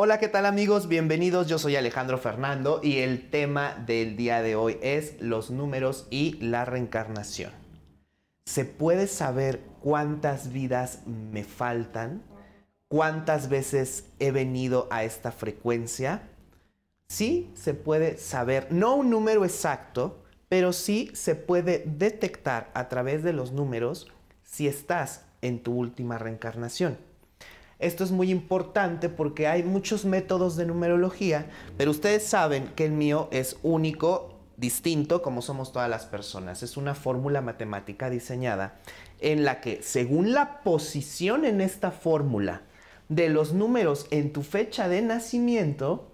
Hola, ¿qué tal amigos? Bienvenidos, yo soy Alejandro Fernando y el tema del día de hoy es los números y la reencarnación. ¿Se puede saber cuántas vidas me faltan? ¿Cuántas veces he venido a esta frecuencia? Sí, se puede saber, no un número exacto, pero sí se puede detectar a través de los números si estás en tu última reencarnación. Esto es muy importante porque hay muchos métodos de numerología, pero ustedes saben que el mío es único, distinto, como somos todas las personas. Es una fórmula matemática diseñada en la que, según la posición en esta fórmula de los números en tu fecha de nacimiento,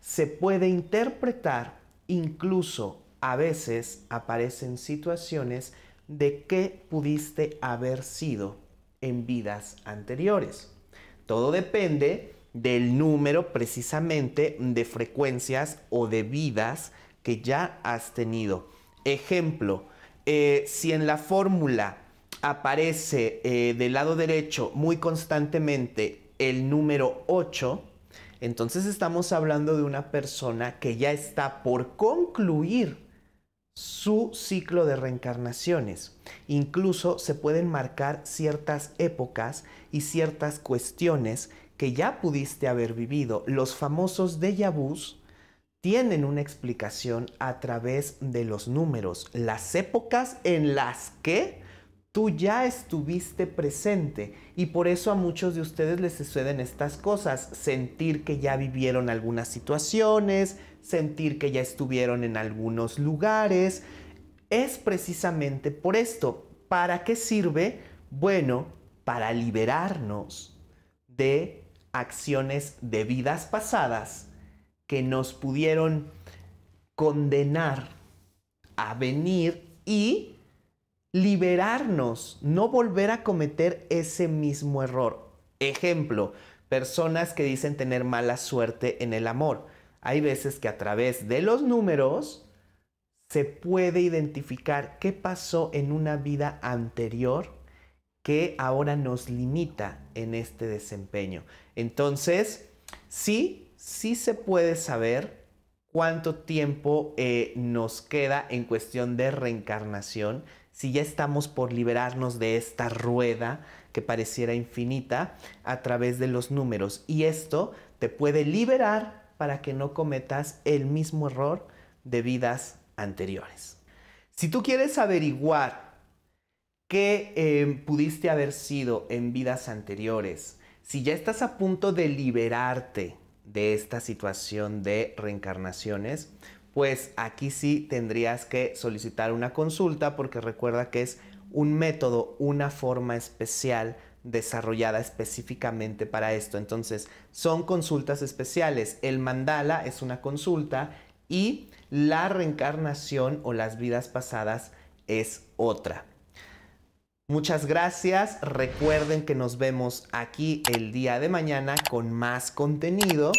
se puede interpretar incluso a veces aparecen situaciones de qué pudiste haber sido en vidas anteriores. Todo depende del número precisamente de frecuencias o de vidas que ya has tenido. Ejemplo, eh, si en la fórmula aparece eh, del lado derecho muy constantemente el número 8, entonces estamos hablando de una persona que ya está por concluir su ciclo de reencarnaciones. Incluso se pueden marcar ciertas épocas y ciertas cuestiones que ya pudiste haber vivido. Los famosos déjà vus tienen una explicación a través de los números, las épocas en las que Tú ya estuviste presente y por eso a muchos de ustedes les suceden estas cosas, sentir que ya vivieron algunas situaciones, sentir que ya estuvieron en algunos lugares. Es precisamente por esto. ¿Para qué sirve? Bueno, para liberarnos de acciones de vidas pasadas que nos pudieron condenar a venir y liberarnos, no volver a cometer ese mismo error. Ejemplo, personas que dicen tener mala suerte en el amor. Hay veces que a través de los números se puede identificar qué pasó en una vida anterior que ahora nos limita en este desempeño. Entonces, sí, sí se puede saber cuánto tiempo eh, nos queda en cuestión de reencarnación si ya estamos por liberarnos de esta rueda que pareciera infinita a través de los números. Y esto te puede liberar para que no cometas el mismo error de vidas anteriores. Si tú quieres averiguar qué em, pudiste haber sido en vidas anteriores, si ya estás a punto de liberarte de esta situación de reencarnaciones, pues aquí sí tendrías que solicitar una consulta porque recuerda que es un método, una forma especial desarrollada específicamente para esto. Entonces, son consultas especiales. El mandala es una consulta y la reencarnación o las vidas pasadas es otra. Muchas gracias. Recuerden que nos vemos aquí el día de mañana con más contenido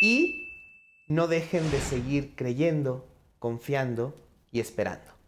y no dejen de seguir creyendo, confiando y esperando.